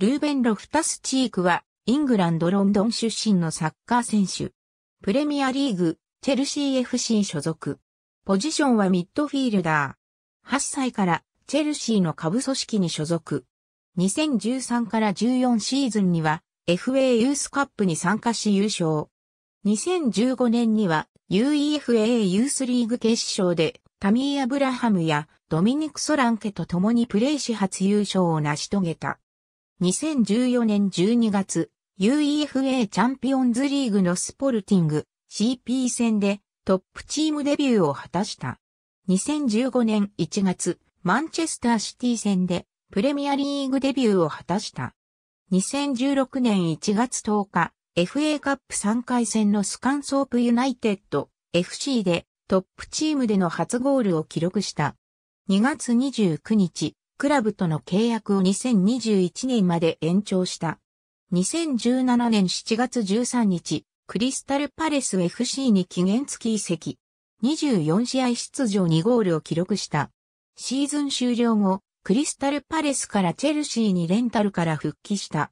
ルーベン・ロフタス・チークは、イングランド・ロンドン出身のサッカー選手。プレミアリーグ、チェルシー FC 所属。ポジションはミッドフィールダー。8歳からチェルシーの下部組織に所属。2013から14シーズンには FA ユースカップに参加し優勝。2015年には UEFA ユースリーグ決勝でタミー・アブラハムやドミニク・ソランケと共にプレーし初優勝を成し遂げた。2014年12月、UEFA チャンピオンズリーグのスポルティング CP 戦でトップチームデビューを果たした。2015年1月、マンチェスターシティ戦でプレミアリーグデビューを果たした。2016年1月10日、FA カップ3回戦のスカンソープユナイテッド FC でトップチームでの初ゴールを記録した。2月29日、クラブとの契約を2021年まで延長した。2017年7月13日、クリスタルパレス FC に期限付き移籍。24試合出場2ゴールを記録した。シーズン終了後、クリスタルパレスからチェルシーにレンタルから復帰した。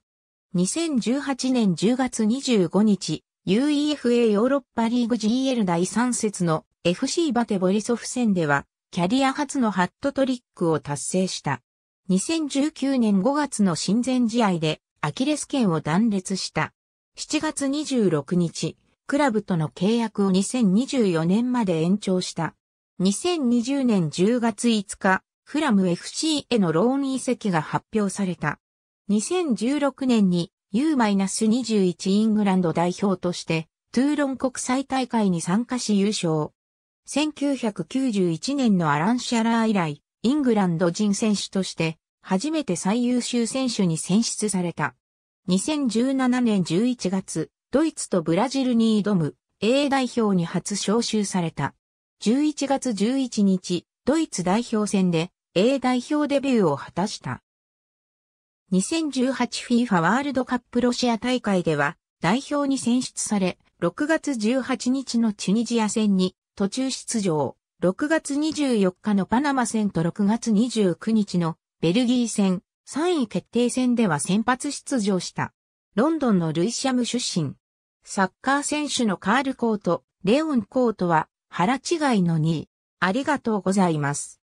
2018年10月25日、UEFA ヨーロッパリーグ GL 第3節の FC バテボリソフ戦ではキャリア初のハットトリックを達成した。2019年5月の親善試合でアキレス腱を断裂した。7月26日、クラブとの契約を2024年まで延長した。2020年10月5日、フラム FC へのローン移籍が発表された。2016年に U-21 イングランド代表として、トゥーロン国際大会に参加し優勝。1991年のアラン・シャラー以来、イングランド人選手として、初めて最優秀選手に選出された。2017年11月、ドイツとブラジルに挑む A 代表に初招集された。11月11日、ドイツ代表戦で A 代表デビューを果たした。2018FIFA ワールドカップロシア大会では代表に選出され、6月18日のチュニジア戦に途中出場、6月24日のパナマ戦と6月29日のベルギー戦、3位決定戦では先発出場した。ロンドンのルイシャム出身。サッカー選手のカール・コート、レオン・コートは腹違いの2位。ありがとうございます。